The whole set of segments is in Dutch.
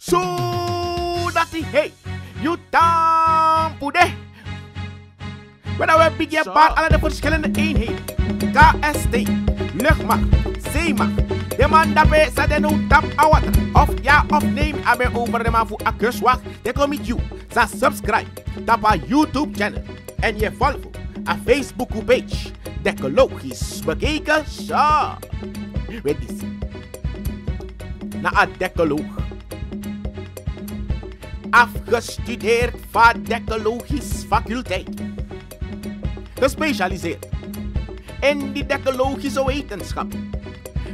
Sudati hey, you tampu deh. Wanneer we beginnen, paar alle de verschillende eenheden. KST, luchtmacht, zeemacht. De man daarbij zat en hoe tap aan Of ja of neem aan mijn over de man voor akkerswacht. De kom met you. Sa subscribe. Tap aan YouTube channel. En je volgt aan Facebook page. De logisch bekeken. Zo. Weet je. Na een dekoloog afgestudeerd van ecologische faculteit. Gespecialiseerd in die ecologische wetenschap.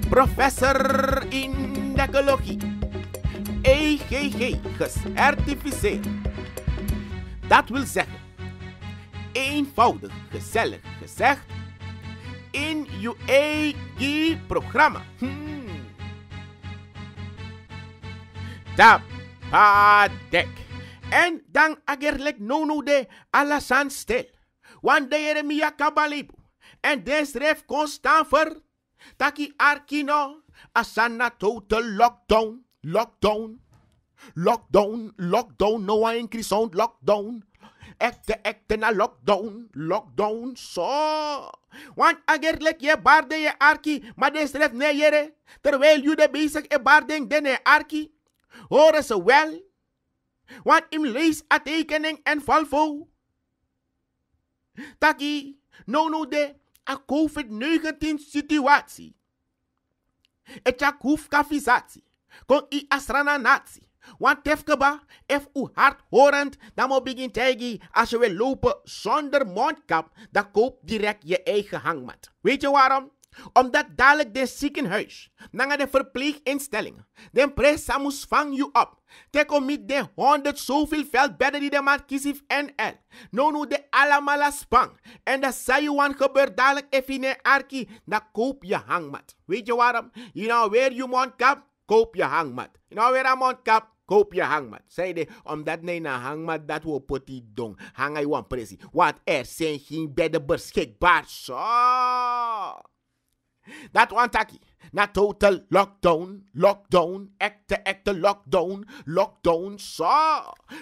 Professor in hey EGG gecertificeerd. Dat wil zeggen, eenvoudig gezellig gezegd, in je EG-programma. Hmm. Daar Padek. Ah, en dan agerlek no nou de san stel. Want de Jeremia kabalibu. En desref constant ver. Taki arkino. Asana total lockdown. Lockdown. Lockdown. Lockdown. Noa in on Lockdown. Ekte ekte na lockdown. Lockdown. So. Want agerlek je barde je arki. Maar desref nee jere. Terwijl jude bezig e baarding dene arki horen ze wel wat im lees a en valvo. Taki, no no de a COVID-19 situatie. Etjak hoef kafisatie, kon i asrana natie. Want tefkeba, ef u hard horend, dan moet begin tegi. Als je wil lopen zonder mondkap, dan koop direct je eigen hangmat. Weet je waarom? Omdat dadelijk de ziekenhuis, naar de verpleeginstelling, de presa moest vang je op. Kijk met de honderd zoveel veldbedden die de maat kiezen el. Nou nu de alamala spang. En dat je sayuan gebeurt dadelijk even in arki. Dan koop je hangmat. Weet je waarom? Je nou weer je mondkap, koop je hangmat. Je nou weer een mondkap, koop je hangmat. de omdat nee na hangmat dat we potie dong. Hang je wan presie. Want er zijn geen bedden beschikbaar. Zo. Not one na Not total lockdown. Lockdown. Echte, echte lockdown. Lockdown. So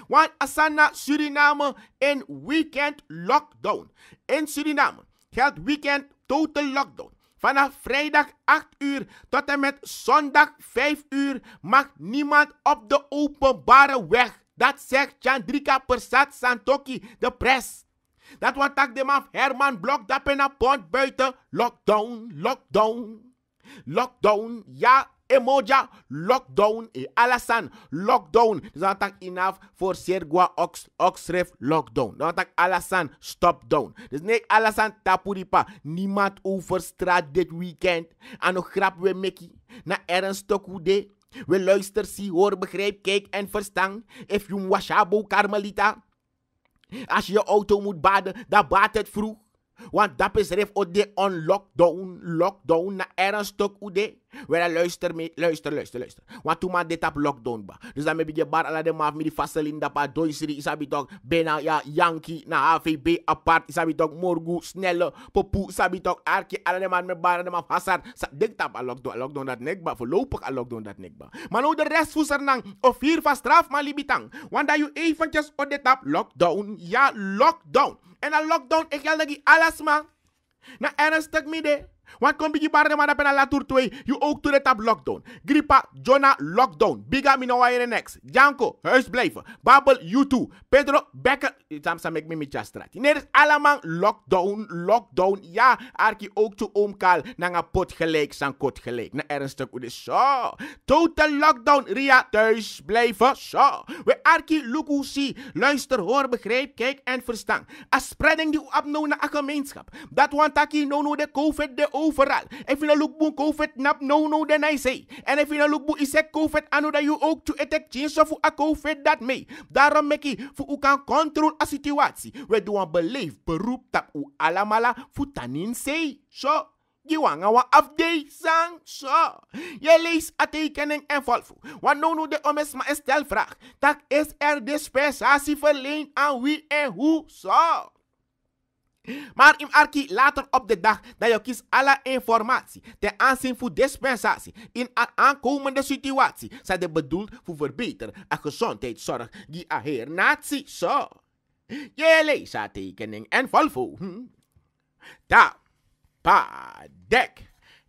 Want Asana Suriname in weekend lockdown. In Suriname geldt weekend total lockdown. Vanaf vrijdag 8 uur tot en met zondag 5 uur mag niemand op de openbare weg. Dat zegt Chandrika Persat Santoki, de pres. Dat wat tak de man Herman Blok dappena pont buiten. Lockdown, lockdown. Lockdown, ja, emoja, lockdown. E alasan, lockdown. Dus dan tak enough voor sergua ox, oxref, lockdown. Dan tak alasan, stop down. Dus nee, alasan tapuripa. Niemand over straat dit weekend. Aan nog grap we mickey. Na ernstig hoe de. We luister, zie, hoor, begrijp, kijk en verstaan. If you washabo, Carmelita. Als je auto moet baden, dan baat het vroeg. Want dat is op de on lockdown, lockdown, na ernstig de. Wera luister, luister, luister, luister. Want toen maar dit op lockdown ba. Dus dan heb je bar alle de maaf met die vaseline dat isabi toch nou, ja Yankee na nou, AVB apart isabi toch morgu snelle popu isabi toch arki alle de bar de Sa dik tap al lockdown, lockdown dat nek ba. Voorlopig al lockdown dat nek Maar nou de rest er nang of hier van straf maar libitang. Want dat je eventjes op dit op lockdown, ja lockdown. En dan lockdown ik al dat alles ma. Na ernstig midden. Want kon bigi je mana pena la tour you ook to the tab lockdown. Gripa, Jonah lockdown. Biga minowa in next. Janko, huis blijven. Babel, you too. Pedro, Becker, Samsa make me mitja straat. Nee, is allemaal lockdown, lockdown. Ja, Arki ook to omkal. Nanga pot gelijk, san kot gelijk. Na ernstig, hoe is zo. Total lockdown, Ria, thuis blijven, zo. We Arki, look see. Luister, hoor, begrijp, kijk en verstaan. A spreading die u na gemeenschap. Dat want no no de COVID de overal. If you look book COVID nap no no then I say. And if you look book is COVID anu that you ook to attack change of a COVID that may. Daarom meki fu u kan control a situatie. We do een believe, beroep tap u alamala fu tanin say. So je awa wa sang so. Je lees a tekening en volvo. Want nou nu de omes ma stel vraag. Tak is er dispensatie verleend aan wie en hoe So. Maar in arki later op de dag dat je kiest alle informatie ten aanzien van dispensatie in een aankomende situatie, zijn de bedoeld voor verbeteren en gezondheidszorg die a heer nazi zo. Je leest tekening en volvo. Hm? Da, pa, dek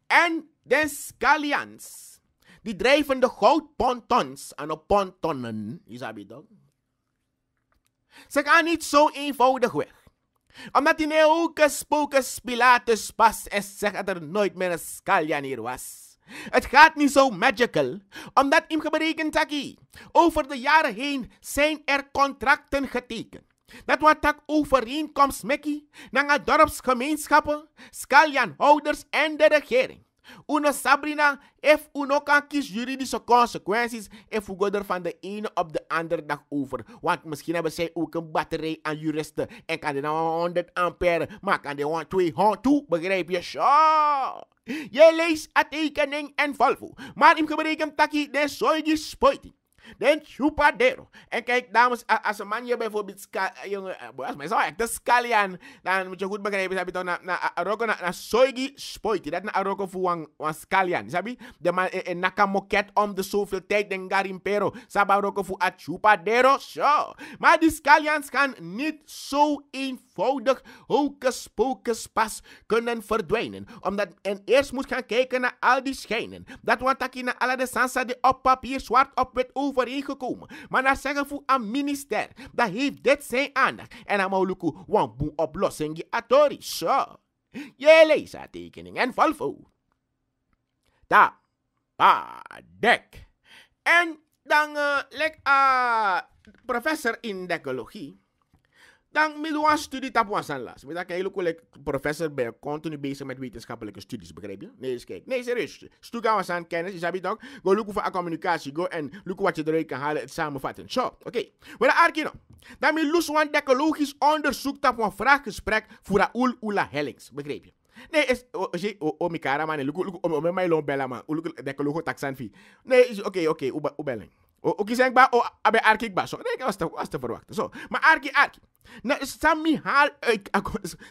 en den Galians. Die drijvende pontons aan de pontonnen, is sabi Ze gaan niet zo eenvoudig weg omdat hij ook pocus Pilatus pas en zegt dat er nooit meer een scaljan hier was. Het gaat niet zo magical, omdat hem geberekend taki. Over de jaren heen zijn er contracten getekend. Dat wat tak overeenkomst Mickey, naar dorpsgemeenschappen, skaljanhouders en de regering. Uno sabrina if uno kan kies juridische consequenties if we er van de ene op de andere dag over. Want misschien hebben zij ook een batterij aan juristen en kan nou de 100 ampère, maar kan de 200 toe, begrijp je? Zo! Je leest een tekening en Volvo, maar in gebreken takkie de die spoiting. Den chupadero. En kijk, dames, als een man je bijvoorbeeld... Ska, eh, jongen, eh, als mijn zo echt de scallion... Dan moet je goed begrijpen, je dan naar na, Aroko, naar na, soigi spoiti. Dat naar roko voor een, een scallion, sabi? De man in nakamoket om de zoveel tijd, den garimpero. Sabi roko voor a chupadero, zo. Maar die scallions gaan niet zo eenvoudig hocus pocus pas kunnen verdwijnen. Omdat en eerst moet gaan kijken naar al die schijnen. Dat wat ik in alle de sansa die op papier zwart op wit over maar naar zeggen voor een minister, dat heeft dit zijn aandacht. En dan je een boe oplossing je atori. Zo. Je leest haar tekening en val voor. Pa. Dek. En dan uh, lek like, uh, ah, professor in dekologie dan middel aan studie tap was aan las. Maar dan kan je professor bij continu bezig met wetenschappelijke studies, begrijp je? Nee, eens kijk. Nee, serieus. Studie was aan kennis, je zegt, toch? Go look a communicatie, go en look wat je eruit kan halen, het samenvatten. Zo, oké. Okay. Maar nou. dan arkino. Dan mi lus wan decologisch onderzoek tap wan vraaggesprek voor Aul Ula Hellings, begrijp je? Nee, is oh o mi cara man, look look me mai lon bella man, look decologo taxan fi. Nee, oké, oké, u belling. Ook is ba abe arkik ba. Zo, nee, was te was te verwachten. Zo, maar arki arki. Nou, Sammy, uit, eh,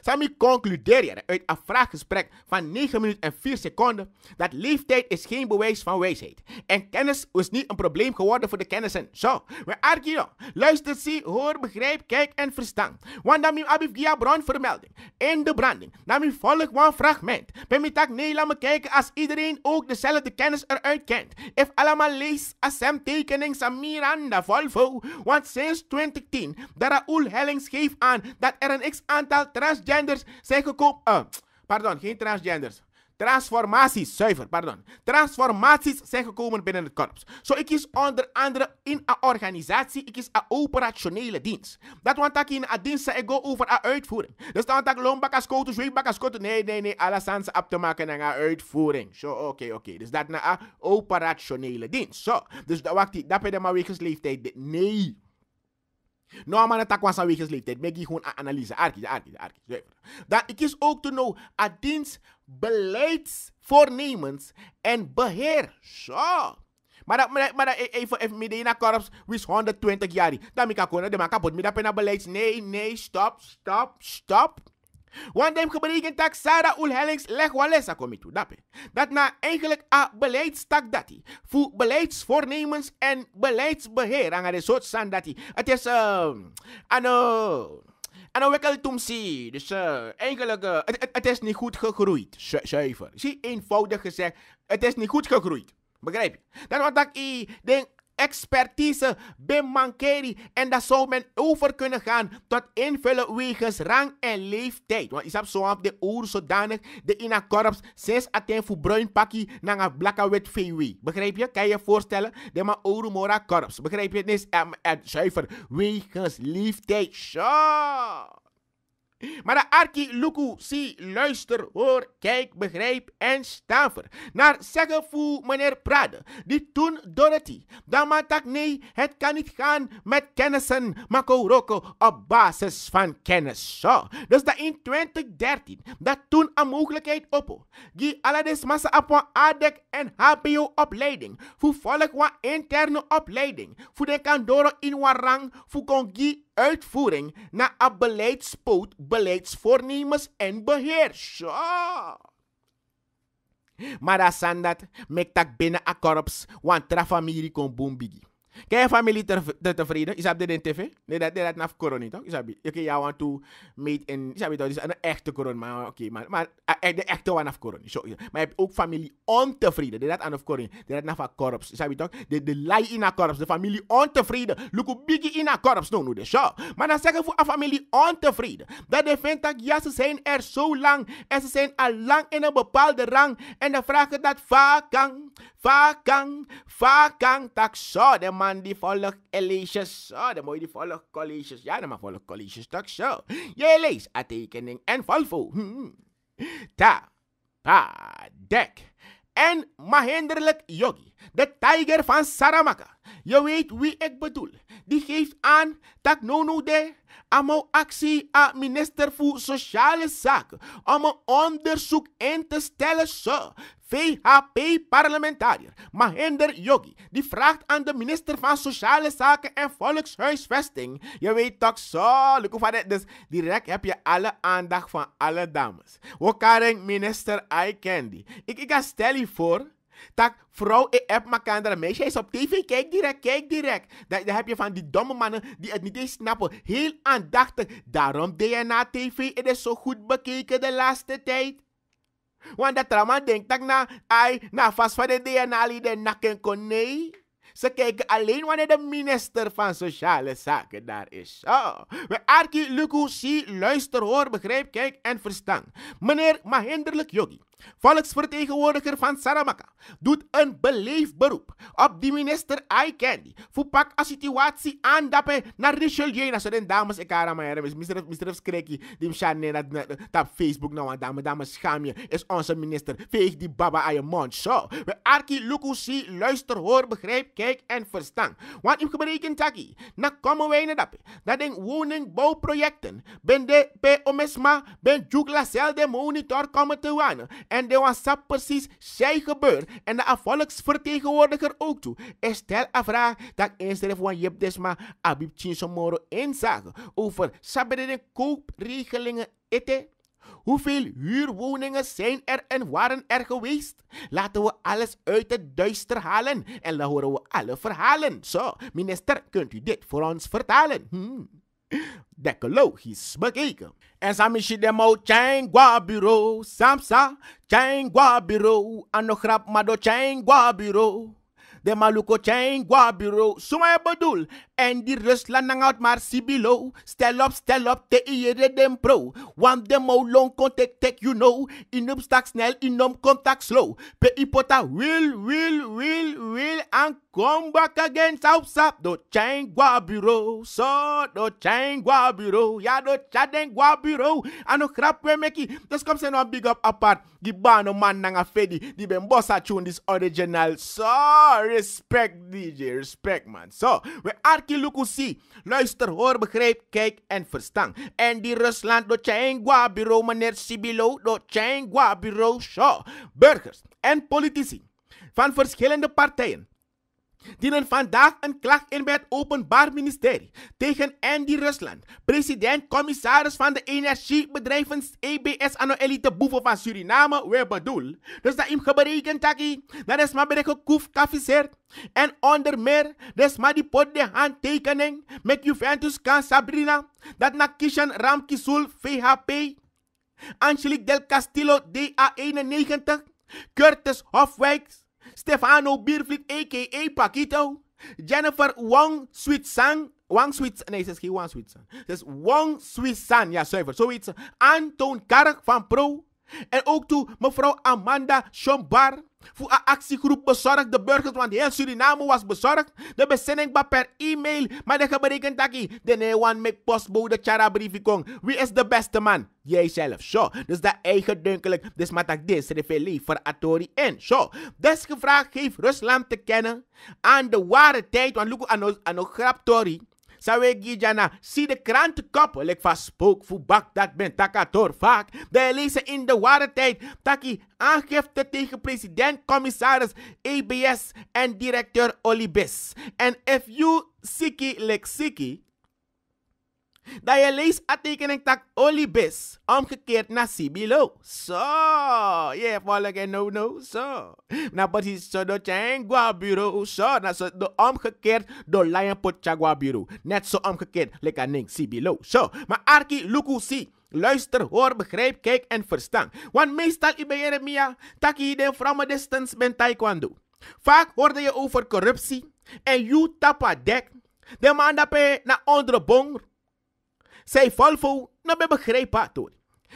Sammy concludeerde uit een vraaggesprek van 9 minuten en 4 seconden dat leeftijd is geen bewijs van wijsheid. En kennis is niet een probleem geworden voor de kennissen. Zo, we argue. Luister, zie, hoor, begrijp, kijk en verstaan. Want dan heb ik via bronvermelding in de branding. Dan heb volg one fragment. Ben me tak kijken als iedereen ook dezelfde kennis eruit kent. If allemaal lees, assem tekening Samiranda Volvo. Want sinds 2010, daar Raoul Hellings Geef aan dat er een x-aantal transgenders zijn gekomen. Eh, pardon, geen transgenders. Transformaties, zuiver, pardon. Transformaties zijn gekomen binnen het korps. Zo, ik is onder andere in een organisatie, ik is een operationele dienst. Dat want ik in een dienst ik go over een uitvoering. Dus dan ik loonbakken, als koten, zweetbak Nee, nee, nee, alles aan op te maken naar een uitvoering. Zo, oké, oké. Dus dat naar een operationele dienst. Zo, dus dat wacht ik, dat ben je maar wegens leeftijd. Nee. Nou, man, dat was een weekjes leeftijd. Ben ik gewoon analyse. Arkie, arkie, arkie. Dan ik is ook te know adiens beleidsvoornemens en beheer. Zo. Maar dat, maar, maar dat, e- even, even midden in korps, is 120 jaar. Dan ik gewoon de man kapot, midden op beleids. Nee, nee, stop, stop, stop. Want dem gebrekent dat Sara Ulhellings leg walesa komitu dape. Dat na eigenlijk a beleidstak hij Voor beleidsvoornemens en beleidsbeheer. is een soort san Het is uh, ano, uh, en wekkel tumsi. Dus eh, eigenlijk, eh, het, het, is niet goed gegroeid. Zuiver. Zie, eenvoudig gezegd, het is niet goed gegroeid. Begrijp je? Dan wat ik denk, expertise, bemankeri. En dat zou men over kunnen gaan tot invullen wegens rang en leeftijd. Want is zo op de oer zodanig de ina korps sinds aten voor bruin pakje naar een blakke wit VW. Begrijp je? Kan je je voorstellen? De ma oer mora korps. Begrijp je? Het is um, zuiver wegens leeftijd. Maar de Arki Luku, zie, luister, hoor, kijk, begrijp en staver. Naar zeggen voel meneer Prade, die toen Dorothy. Dan maar nee, het kan niet gaan met kennissen, maar roko op basis van kennis. Zo. Dus dat in 2013, dat toen een mogelijkheid op. Die alles massa op ADEC en HBO-opleiding. Voor volk wat interne opleiding. Voor de kandoro in warang, voor kongi uitvoering naar een beleidspoot, beleidsvoornemers en beheer. Ja. Maar dat sandat, mek binnen een korps, want komt kon boombigi. Kaya family te, te tevreden, Is dit in tv? Nee, dat dat naar corona toch? Isabi. Oké, okay, want to meet in is dat is een echte corona, maar oké, okay, maar maar ah, eh, de echte one of corona. So, maar je hebt ook familie ontevreden. Dat dat aan of corona, de dat naf a korps. Isabi toch? De de lei in a korps, de familie ontevreden. Look hoe big in a korps no no de dus, show. Maar dan zeggen voor een familie ontevreden. Dat de vindt dat ja, ze zijn er zo lang en ze zijn al lang in een bepaalde rang en dan vragen dat vaak kan Vakang, vakang, tak zo. De man die volgt colleges, zo. De mooie die volgt colleges. Ja, de man volgt colleges, tak zo. Je leest a tekening en volvo. Ta, pa, dek. En mahinderlijk yogi de tijger van Saramaka. Je weet wie ik bedoel. Die geeft aan dat no no de amou actie aan minister voor Sociale Zaken om een onderzoek in te stellen zo. VHP-parlementariër Mahender Yogi, die vraagt aan de minister van Sociale Zaken en Volkshuisvesting. Je weet toch zo, dus direct heb je alle aandacht van alle dames. Wat kan minister I Candy. Ik, ik ga stellen voor Tak, vrouw, ik heb Makandra. Meisje is op tv, kijk direct, kijk direct. Dan, heb je van die domme mannen die het niet eens snappen. Heel aandachtig. Daarom DNA-tv, het is zo goed bekeken de laatste tijd. Want dat trauma denkt dat na, ai, na vast van de dna de nakken kon nee. Ze kijken alleen wanneer de minister van Sociale Zaken daar is. Oh. We Arki Luku, zie, luister, hoor, begrijp, kijk en verstaan. Meneer Mahinderlijk Yogi, volksvertegenwoordiger van Saramaka, doet een beleefd beroep op die minister Eye Candy. Voor pak een situatie aandappen naar Richelieu. Naar zijn dames, ik haar aan mijn Mr. Mr. Skrekkie, die dat op Facebook nou aan dames, dames schaam je, is onze minister. Veeg die baba aan je mond. Zo, we Arki Luku, zie, luister, hoor, begrijp, kijk kijk en verstand. Want ik gebreek taki, na komen wij naar Dat in woningbouwprojecten. Ben de POMESMA. ben jugla cel de monitor komen te wonen. En de was precies zij gebeurt. En de volksvertegenwoordiger ook toe. En stel een vraag dat inschrijf van Jeb Desma Abib Chinsomoro inzage over sabere koopregelingen ete Hoeveel huurwoningen zijn er en waren er geweest? Laten we alles uit het duister halen en dan horen we alle verhalen. Zo, minister, kunt u dit voor ons vertalen? Hmm. Decologisch bekeken. En samishi de mo changwa bureau, samsa changwa bureau, anograp mado changwa bureau. De maluko changwa bureau, suma bedoel. En die Rusland hangt nou maar below. Stel op, stel op, te iedere dem pro. Want de long contact take you know. In hem stak snel, in hem contact slow. Pe ipota will, will, will, will. And come back again, south, south. Do changwa bureau. So, do changwa bureau. Ja, do chadengwa bureau. En no crap we meki. Dus kom ze nou big up apart. Die no man nanga fedi. Die ben bossa tune, this original. So, respect DJ, respect man. So, we are Luister, hoor, begrijp, kijk en verstaan. En die Rusland door Tjengwa bureau, meneer Sibilo, door Tjengwa bureau, Burgers en politici van verschillende partijen dienen vandaag een klacht in het Openbaar Ministerie tegen Andy Rusland, president-commissaris van de energiebedrijven EBS Anno Elite Boeven van Suriname, We bedoel. Dus dat hem geberekend, dat is maar bij Kouf Cafiser En onder meer, is maar die pot de handtekening met Juventus kan Sabrina, dat na Kishan Ram VHP, Angelique Del Castillo DA91, Curtis Hofwijks, Stefano Biervliet, a.k.a. Paquito. Jennifer Wong Switsang. Wang Switsan. Nee, ze is geen Wang Switsan. Ze is Wang Switsan. Ja, zuiver. Zoiets. Anton Kark van Pro. En ook toe mevrouw Amanda Schombar. Voor een actiegroep bezorgd de burgers, want heel Suriname was bezorgd. De bezinning was per e-mail, maar de betekent dat ik de Newan met postbode chara briefing Wie is de beste man? Jijzelf, zo. Dus dat eigendunkelijk, dus maar dat dit revelie voor Atori in, zo. Dus gevraagd geeft Rusland te kennen aan de ware tijd, want look aan grap Tori. Sawe see zie de krant koppel, ik spoke spook, bak dat ben takator vaak. De lezen in de ware tijd, taki aangifte tegen president, commissaris EBS en directeur Olibis. En if you siki lek siki, dat je lees aantekening tak olibis. Omgekeerd naar Sibilo. Zo. Je valt geen no no. Zo. Na nou, precies zo do changwa bureau. Zo. Na nou, zo do omgekeerd do lion pot chagwa Net zo omgekeerd. Lekker ning Sibilo. Zo. Maar Arki Luku si. Luister, hoor, begrijp, kijk en verstaan. Want meestal ben Jeremia, taki den from a distance ben taekwondo. Vaak hoorde je over corruptie en you tapa dek. De man dat na onderbong zij Volvo nog be begrepen door.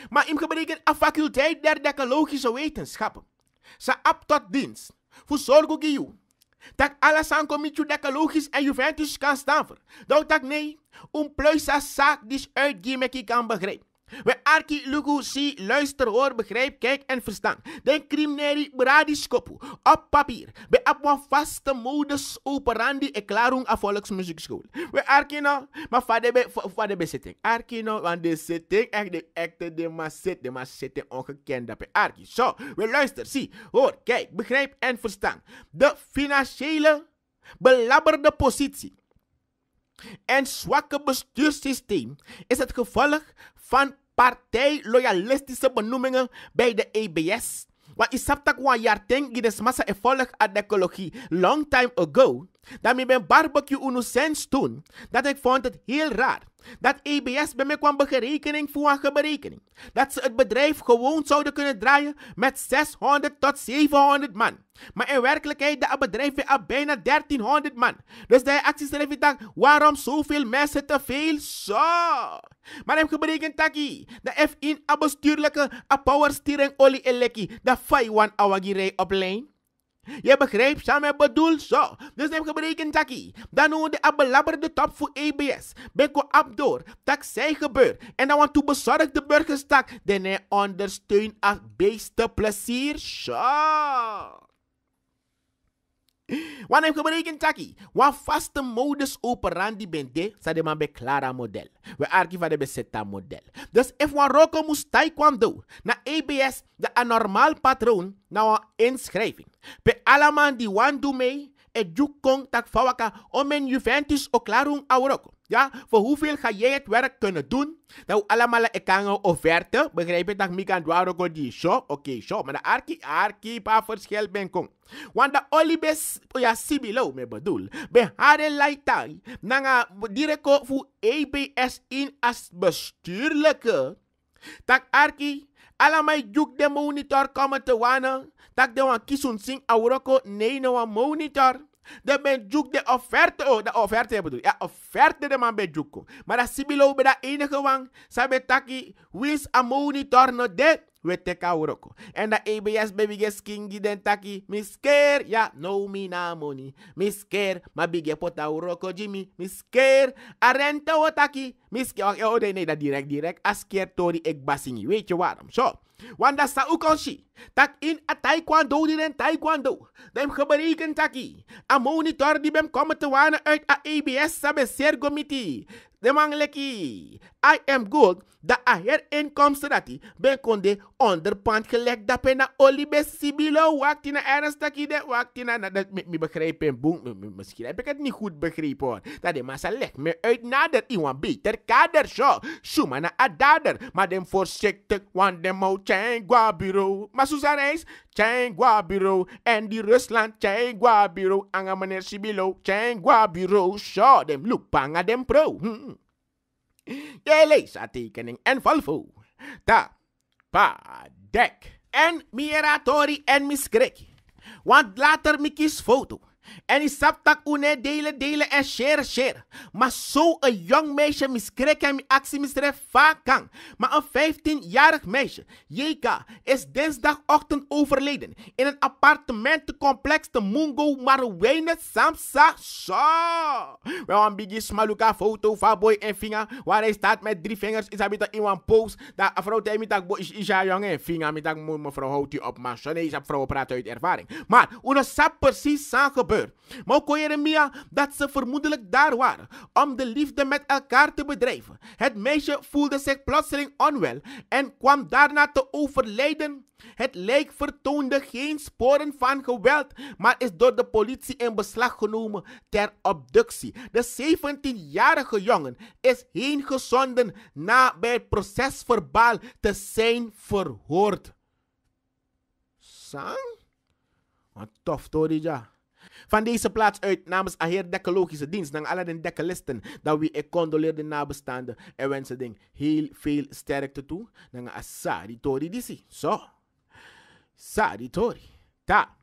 Maar im gebreken a faculteit der decologische wetenschappen. Sa ab tot dienst. Voor zorgo giu. Dat alles aan comité decologisch en Juventus kan staan voor. Dat nou nee, een pluis zaak die uitgeven kan begrijpen. We arki lugu si luister hoor begrijp kijk en verstaan. Den krimneri bradiskopu op papier. Be abwa vaste modus operandi e klarung a volksmuziekschool. We arki no maar voor be fade be zitting. Arki no want de zitting echt de echte de ma zit de ma en ongekend op be arki. Zo, we luister zie hoor kijk begrijp en verstaan. De financiële belabberde positie en zwakke bestuurssysteem is het gevolg van partijloyalistische benoemingen bij de EBS. Want jaar wan in de massa evolg aan de ecologie long time ago. Daarmee ben barbecue uno sens toen. Dat ik vond het heel raar. Dat EBS bij mij kwam berekening voor een berekening. Dat ze het bedrijf gewoon zouden kunnen draaien met 600 tot 700 man. Maar in werkelijkheid dat het bedrijf weer bijna 1300 man. Dus de acties ik dacht, waarom zoveel mensen te veel? Zo! Maar heb geberekend De F1 bestuurlijke power steering olie lekkie De 5-1 awagirei op lijn. Je begrijpt, samen bedoel zo. Dus neem gebreken taki. Dan hoe de belabberde top voor EBS. Beko Abdoor. door. Tak zij gebeurt. En dan want toe bezorgd de burgers tak. Dan ondersteunt als beste plezier. Zo. Wanem gebreik in taki. Wan vaste modus operandi bente, sa de man be klara model. We arki de besetta model. Dus if wan roko moest taekwondo, na ABS de anormal patroon, na wan inschrijving. Pe alaman die wan do mee, e jukong kong tak fawaka omen Juventus o klarung auroko. Ja, voor hoeveel ga jij het werk kunnen doen? Nou, allemaal, ik kan een offerte. Begrijp je dat ik kan doen die show? Oké, zo Maar de arki, arki, pa verschil ben kom. Want de olibes, oh ja, sibilo, me bedoel. Ben hare laitai. Nanga, direct voor EBS in als bestuurlijke. Tak arki, allemaal juk de monitor komen te wanen. Tak de wan kisun sing auroko, nee, no monitor de ben juk de offerte oh de offerte bedoel ja offerte de man ben juk maar dat sibilo be dat enige wang sabe taki wins a monitor no de we kauroko. En the ABS baby ges kingi den taki, misker, ja, no mina na money. Misker, ma bige pota uroko oh, Jimmy, misker, a wataki. o taki, misker, oh nee, oh, nee, dat direct, direct, asker tori ek basingi, weet je waarom, So. Wanda sa ukonshi, tak in a taekwondo di den taekwondo, dem gebereken taki, a monitor die bem komen te wana uit a ABS sabe sergomiti, de man I am good dat a her inkomsten dat die ben kon de onderpand gelegd dat pena olibe sibilo Wacht in ernstig de Wacht in dat me, me begrijp en misschien heb ik het niet goed begrepen dat de massa legt me uit nader iwan beter kader zo shuma na adader maar dem voorzichtig want dem mo changwa bureau maar Suzanne is changwa bureau en die Rusland changwa bureau anga meneer sibilo changwa bureau zo dem look panga dem pro hm, hm. Geleesa-tekening en falfu Ta, pa, dek. En mieratori en miskrek. Want later mi kies foto. En die saptak une delen, delen en share, share. Maar zo een jong meisje miskrek en actie misref vaak kan. Maar een 15-jarig meisje, JK, is dinsdagochtend overleden in een appartementencomplex te Mungo Maruwene Samsa. Zo. We een biggie smaluka foto van boy en vinger. Waar hij staat met drie vingers is hij met iemand pose. Dat vrouw tegen mij dat is ja jong en vinger. Met dat mevrouw houdt u op man. zo'n vrouw praat uit ervaring. Maar, hoe sap precies zijn gebeurd. Maar ook Jeremia dat ze vermoedelijk daar waren om de liefde met elkaar te bedrijven. Het meisje voelde zich plotseling onwel en kwam daarna te overlijden. Het lijk vertoonde geen sporen van geweld, maar is door de politie in beslag genomen ter abductie. De 17-jarige jongen is heengezonden na bij het proces verbaal te zijn verhoord. Sang? Wat tof, Torija. Van deze plaats uit namens Aheer Dekologische Dienst, naar alle dekkelisten, dat we ik condoleer de nabestaanden en wensen ding heel veel sterkte toe. Naar Asadi Tori Disi. Zo. Saritori. Tori. Ta.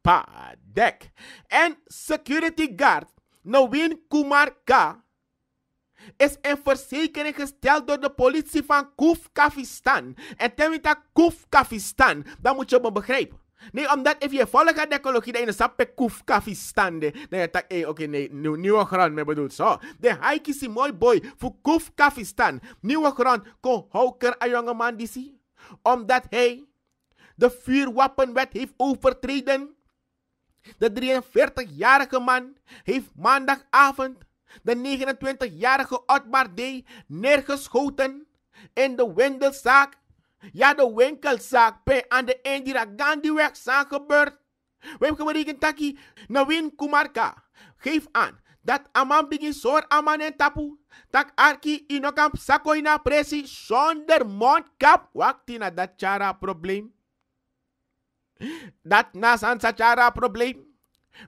Pa. Dek. En security guard, Nowin Kumar K is een verzekering gesteld door de politie van Kufkafistan Kafistan. En terwijl dat Kufkafistan, Kafistan, dat moet je me begrijpen. Nee, omdat if je volgt de ecologie, dan dat je koef koffie standen. Dan je tak, oké, okay, nee, nieuwe grond, me bedoelt zo. De haiki is mooi boy, voor koef koffie stand. Nieuwe grond, kon houker een jonge man die zie. Omdat hij de vuurwapenwet heeft overtreden. De 43-jarige man heeft maandagavond de 29-jarige Otmar D. neergeschoten in de Wendelzaak ja, de winkelzaak bij aan de Indira weg zijn gebeurd. We hebben gewerkt dat Nawin Kumarka geef aan dat aman begin soor aman en tapu. Tak arki inokamp sakoina presi zonder mondkap. Wacht in dat chara probleem. Dat nasan san chara probleem.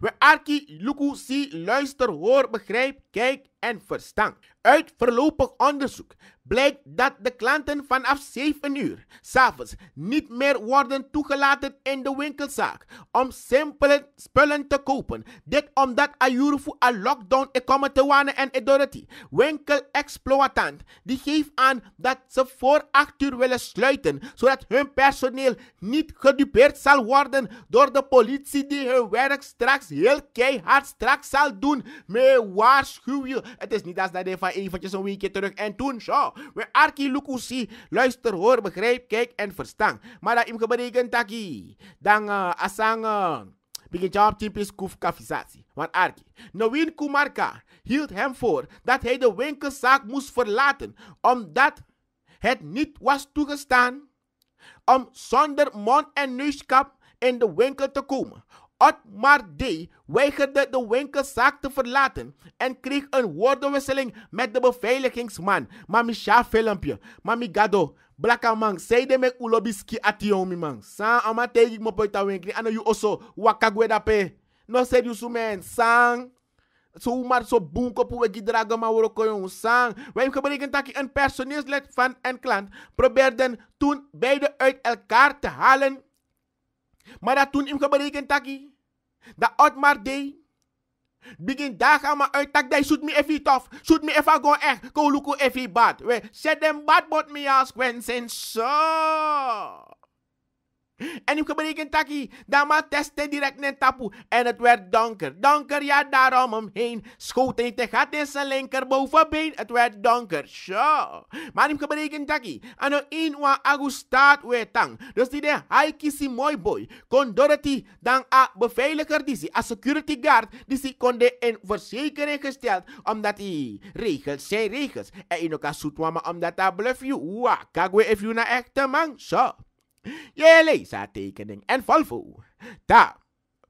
We arki luku si luister hoor begrijp kijk en verstand. Uit voorlopig onderzoek blijkt dat de klanten vanaf 7 uur s'avonds niet meer worden toegelaten in de winkelzaak om simpele spullen te kopen. Dit omdat Ayurufu al lockdown komen te wanen en Edorati, winkelexploitant, die geeft aan dat ze voor 8 uur willen sluiten, zodat hun personeel niet gedupeerd zal worden door de politie die hun werk straks heel keihard straks zal doen. Mee waarschuw het is niet als dat hij van eventjes een weekje terug en toen zo. We arki lukusi. Luister, hoor, begrijp, kijk en verstaan. Maar dat imge berekent taki. Dan uh, eh, asangen. Eh, Begin job typisch koef kafisatie. Want Arki, Nawin Kumarka hield hem voor dat hij de winkelzaak moest verlaten. Omdat het niet was toegestaan om zonder mond- en neuskap in de winkel te komen. Otmar D. weigerde de winkelzaak te verlaten en kreeg een woordenwisseling met de beveiligingsman. Mami sha filmpje. Mami gado. Blaka man, de mek ulobiski omi man. San ama mo poita winkli. Ano you oso wakagwe da No said you sumen. So Zo maar zo boenko poe dragen maar worden kon sang. Wij gebruiken dat een personeelslid van een klant probeerden toen beide uit elkaar te halen maar dat toen ik gebreken taki. Dat maar deed. Begin daar gaan maar uit tak dat zoet me even tof. Zoet me even gewoon echt. Kou look even bad. We zet hem bad bot me als en so. En ik gebreek een takkie. Dan maar testen direct net tapu. En het werd donker. Donker, ja, daarom omheen. Schoot heeft de gat in zijn linker bovenbeen. Het werd donker. Zo. Maar ik gebreek een takkie. En een een wa agu staat weer tang. Dus die de haikisi mooi boy. Kon Dorothy dan a beveiliger die ze, a security guard die ze kon de in verzekering gesteld. Omdat die regels zijn regels. En in elkaar zoet omdat dat bluff you. Wa, kagwe if you na echte man. Zo. Je tekening en Volvo. Ta,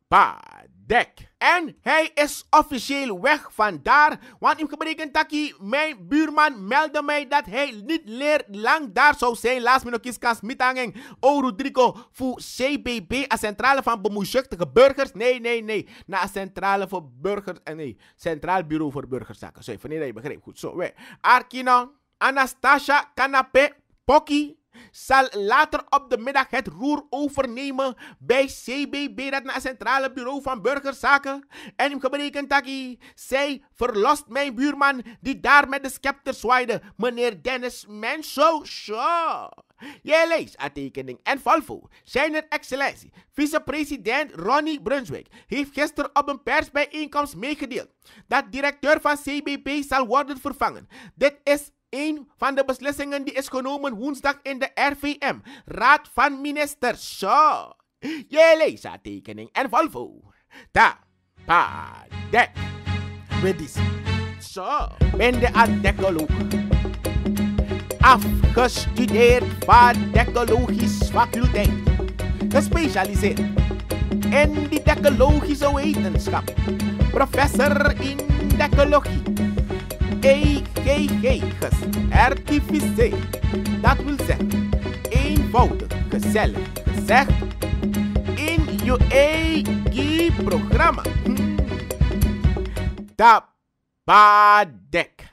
pa, dek. En hij is officieel weg van daar. want in gebreken taki. mijn buurman meldde mij dat hij niet leer lang daar zou zijn. Laatst nog eens kan smitangeng. O oh, Rodrigo, voor CBB, een centrale van bemoeizuchtige burgers. Nee, nee, nee. Na een centrale voor burgers, en eh, nee, Centraal Bureau voor Burgerzaken. Zo, dat je begreep, goed zo. We. Arkino, Anastasia, Canapé, Pocky zal later op de middag het roer overnemen bij CBB, dat naar het Centrale Bureau van Burgerzaken. En hem gebreken taki, zij verlost mijn buurman die daar met de scepter zwaaide, meneer Dennis Menso. Show. Jij leest aantekening en volvo. Zijn er excellentie, vicepresident Ronnie Brunswick heeft gisteren op een persbijeenkomst meegedeeld dat directeur van CBB zal worden vervangen. Dit is een van de beslissingen die is genomen woensdag in de RVM, Raad van Ministers. Zo, je aantekening en Volvo. Ta, pa, dek. Wedis. Zo, ben de addekoloog. Afgestudeerd vaardekkologisch faculteit. Gespecialiseerd in de dekkologische wetenschap. Professor in dekkologie EKG's RTVC. Dat wil zeggen, eenvoudig, gezellig gezegd, in je eigen programma. Hm. Tabadek.